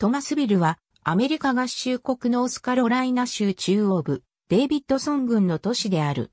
トマスビルはアメリカ合衆国ノースカロライナ州中央部デイビッドソン郡の都市である。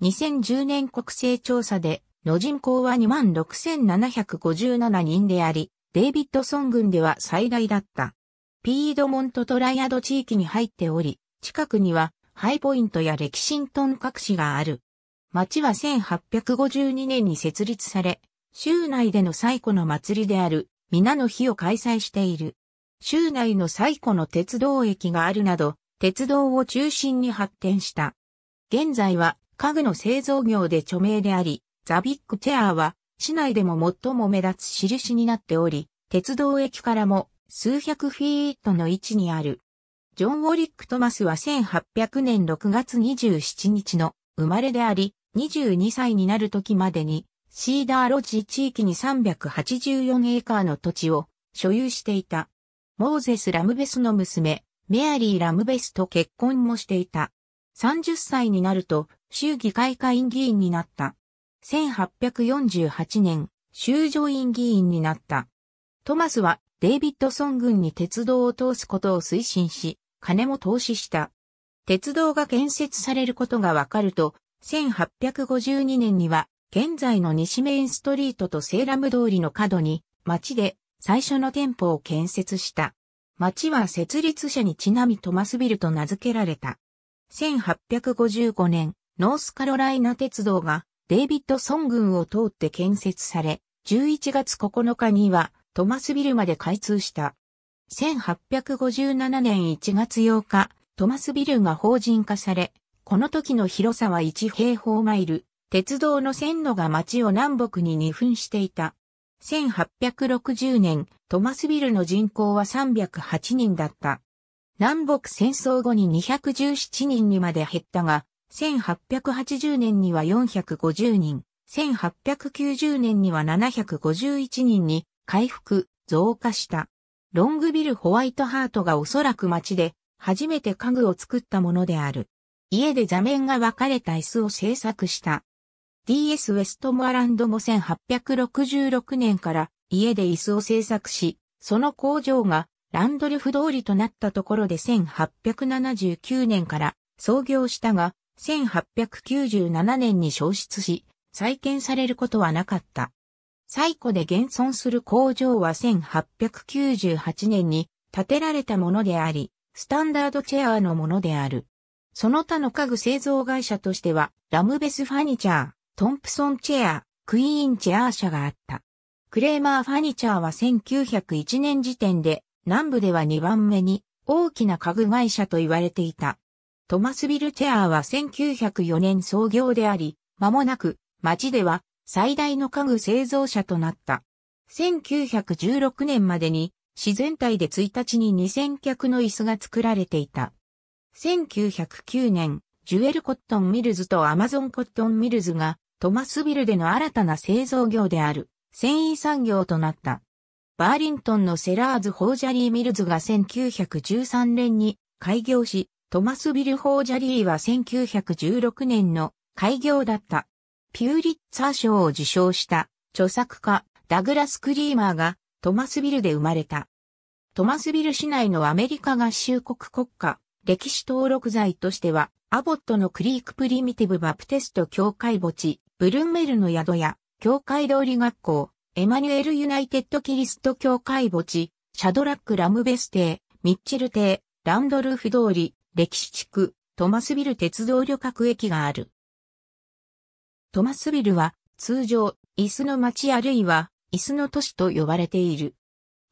2010年国勢調査での人口は26,757人であり、デイビッドソン郡では最大だった。ピードモントトライアド地域に入っており、近くにはハイポイントやレキシントン各市がある。町は1852年に設立され、州内での最古の祭りである、皆の日を開催している。州内の最古の鉄道駅があるなど、鉄道を中心に発展した。現在は家具の製造業で著名であり、ザビックテアーは市内でも最も目立つ印になっており、鉄道駅からも数百フィートの位置にある。ジョン・ウォリック・トマスは1800年6月27日の生まれであり、22歳になる時までに、シーダーロジ地域に384エーカーの土地を所有していた。モーゼス・ラムベスの娘、メアリー・ラムベスと結婚もしていた。30歳になると、州議会下院議員になった。1848年、州上院議員になった。トマスは、デイビッドソン軍に鉄道を通すことを推進し、金も投資した。鉄道が建設されることがわかると、1852年には、現在の西メインストリートとセーラム通りの角に、町で最初の店舗を建設した。町は設立者にちなみトマスビルと名付けられた。1855年、ノースカロライナ鉄道がデイビッドソン郡を通って建設され、11月9日にはトマスビルまで開通した。1857年1月8日、トマスビルが法人化され、この時の広さは1平方マイル、鉄道の線路が町を南北に2分していた。1860年、トマスビルの人口は308人だった。南北戦争後に217人にまで減ったが、1880年には450人、1890年には751人に回復、増加した。ロングビル・ホワイトハートがおそらく街で初めて家具を作ったものである。家で座面が分かれた椅子を製作した。DS ウェストモアランドも1866年から家で椅子を製作し、その工場がランドルフ通りとなったところで1879年から創業したが、1897年に消失し、再建されることはなかった。最古で現存する工場は1898年に建てられたものであり、スタンダードチェアのものである。その他の家具製造会社としては、ラムベスファニチャー、トンプソンチェア、クイーンチェア社があった。クレーマーファニチャーは1901年時点で南部では2番目に大きな家具会社と言われていた。トマスビルチェアは1904年創業であり、間もなく町では最大の家具製造者となった。1916年までに自然体で1日に2000客の椅子が作られていた。1909年、ジュエルコットンミルズとアマゾンコットンミルズがトマスビルでの新たな製造業である、繊維産業となった。バーリントンのセラーズ・ホージャリー・ミルズが1913年に開業し、トマスビル・ホージャリーは1916年の開業だった。ピューリッツァー賞を受賞した著作家ダグラス・クリーマーがトマスビルで生まれた。トマスビル市内のアメリカ合衆国国家歴史登録財としてはアボットのクリークプリミティブバプテスト教会墓地ブルンメルの宿屋、教会通り学校、エマニュエル・ユナイテッド・キリスト教会墓地、シャドラック・ラムベス邸、ミッチェル邸、ランドルフ通り、歴史地区、トマスビル鉄道旅客駅がある。トマスビルは、通常、椅子の町あるいは、椅子の都市と呼ばれている。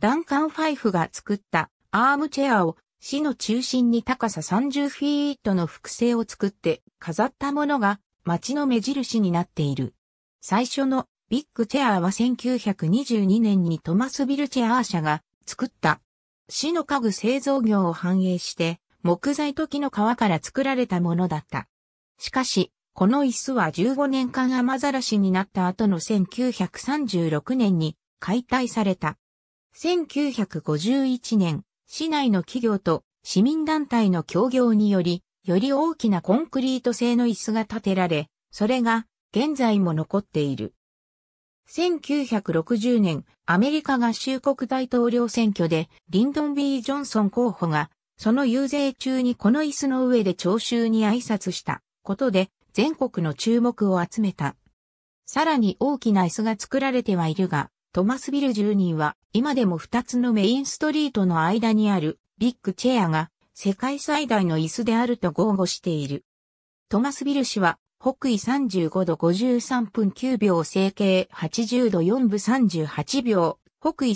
ダンカン・ファイフが作ったアームチェアを市の中心に高さ30フィートの複製を作って飾ったものが街の目印になっている。最初のビッグチェアは1922年にトマスビルチェアー社が作った市の家具製造業を反映して木材と木の皮から作られたものだった。しかし、この椅子は15年間雨ざらしになった後の1936年に解体された。1951年、市内の企業と市民団体の協業により、より大きなコンクリート製の椅子が建てられ、それが現在も残っている。1960年、アメリカ合衆国大統領選挙で、リンドン・ B・ ジョンソン候補が、その遊説中にこの椅子の上で聴衆に挨拶したことで、全国の注目を集めた。さらに大きな椅子が作られてはいるが、トマスビル住人は、今でも2つのメインストリートの間にあるビッグチェアが、世界最大の椅子であると豪語している。トマスビル氏は、北緯35度53分9秒整形80度4分38秒、北緯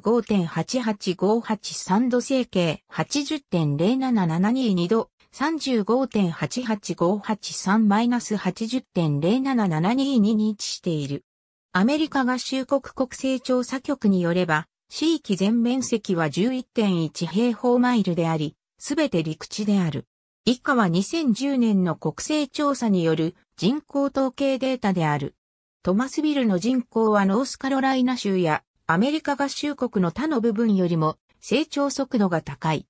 35.88583度整形80.07722度、35.88583-80.07722に位置している。アメリカ合衆国国勢調査局によれば、地域全面積は11.1平方マイルであり、すべて陸地である。以下は2010年の国勢調査による人口統計データである。トマスビルの人口はノースカロライナ州やアメリカ合衆国の他の部分よりも成長速度が高い。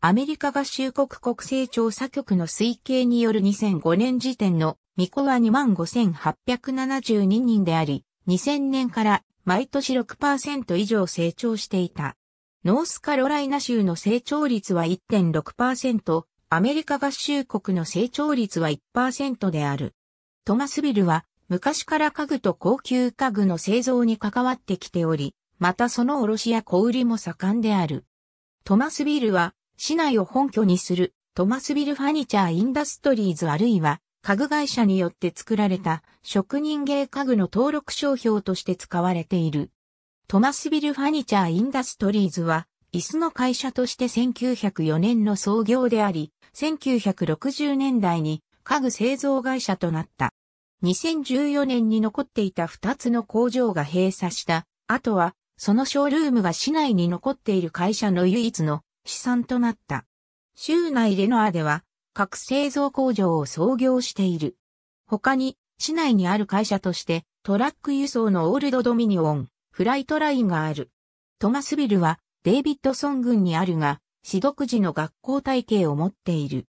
アメリカ合衆国国勢調査局の推計による2005年時点の巫女は25,872人であり、2000年から毎年6%以上成長していた。ノースカロライナ州の成長率は1.6%、アメリカ合衆国の成長率は1%である。トマスビルは昔から家具と高級家具の製造に関わってきており、またその卸や小売りも盛んである。トマスビルは市内を本拠にするトマスビルファニチャーインダストリーズあるいは家具会社によって作られた職人芸家具の登録商標として使われている。トマスビルファニチャーインダストリーズは、椅子の会社として1904年の創業であり、1960年代に家具製造会社となった。2014年に残っていた2つの工場が閉鎖した。あとは、そのショールームが市内に残っている会社の唯一の資産となった。州内レノアでは、各製造工場を創業している。他に、市内にある会社として、トラック輸送のオールドドミニオン、フライトラインがある。トマスビルはデイビッドソン郡にあるが、市独自の学校体系を持っている。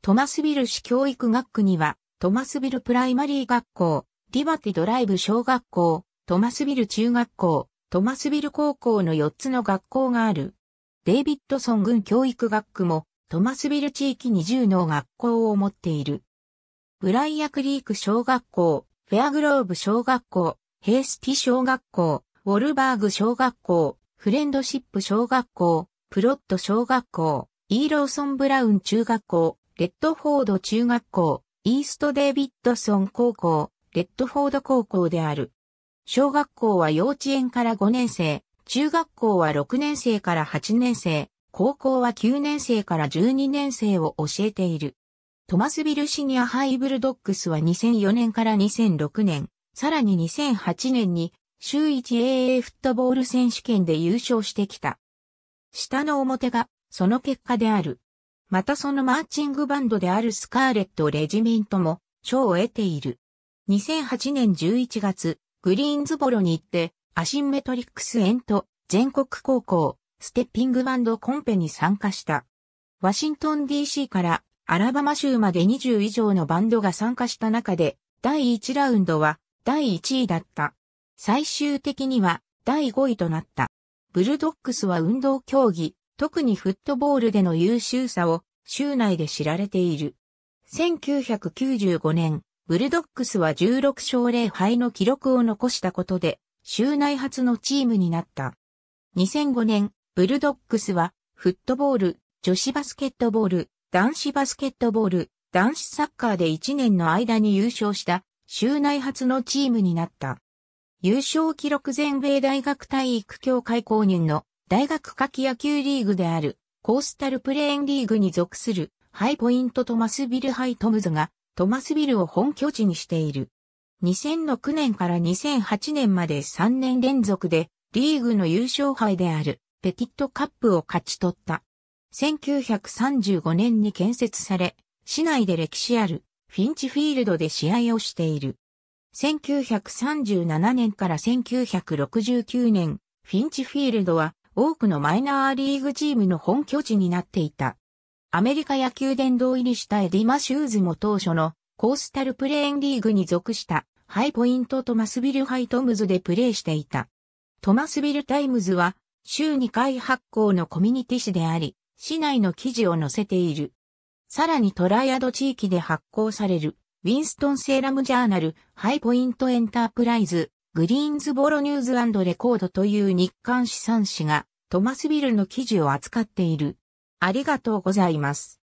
トマスビル市教育学区には、トマスビルプライマリー学校、リバティドライブ小学校、トマスビル中学校、トマスビル高校の4つの学校がある。デイビッドソン郡教育学区も、トマスビル地域20の学校を持っている。ブライアクリーク小学校、フェアグローブ小学校、ヘースティ小学校、ウォルバーグ小学校、フレンドシップ小学校、プロット小学校、イーローソン・ブラウン中学校、レッドフォード中学校、イースト・デイビッドソン高校、レッドフォード高校である。小学校は幼稚園から5年生、中学校は6年生から8年生、高校は9年生から12年生を教えている。トマスビルシニアハイブルドックスは2004年から2006年、さらに2008年に週 1AA フットボール選手権で優勝してきた。下の表が、その結果である。またそのマーチングバンドであるスカーレット・レジメントも、賞を得ている。2008年11月、グリーンズボロに行って、アシンメトリックス・エント、全国高校、ステッピングバンドコンペに参加した。ワシントン DC からアラバマ州まで20以上のバンドが参加した中で、第1ラウンドは第1位だった。最終的には第5位となった。ブルドックスは運動競技、特にフットボールでの優秀さを州内で知られている。1995年、ブルドックスは16勝0敗の記録を残したことで、州内初のチームになった。2005年、ブルドックスは、フットボール、女子バスケットボール、男子バスケットボール、男子サッカーで1年の間に優勝した、州内初のチームになった。優勝記録全米大学体育協会公認の大学夏季野球リーグであるコースタルプレーンリーグに属するハイポイントトマスビルハイトムズがトマスビルを本拠地にしている。2006年から2008年まで3年連続でリーグの優勝杯であるペティットカップを勝ち取った。1935年に建設され、市内で歴史あるフィンチフィールドで試合をしている。1937年から1969年、フィンチフィールドは多くのマイナーリーグチームの本拠地になっていた。アメリカ野球殿堂入りしたエディ・マシューズも当初のコースタルプレーンリーグに属したハイポイントトマスビルハイトムズでプレーしていた。トマスビルタイムズは週2回発行のコミュニティ誌であり、市内の記事を載せている。さらにトライアド地域で発行されるウィンストン・セーラム・ジャーナル、ハイポイント・エンタープライズ、グリーンズボロニューズレコードという日刊資産誌がトマスビルの記事を扱っている。ありがとうございます。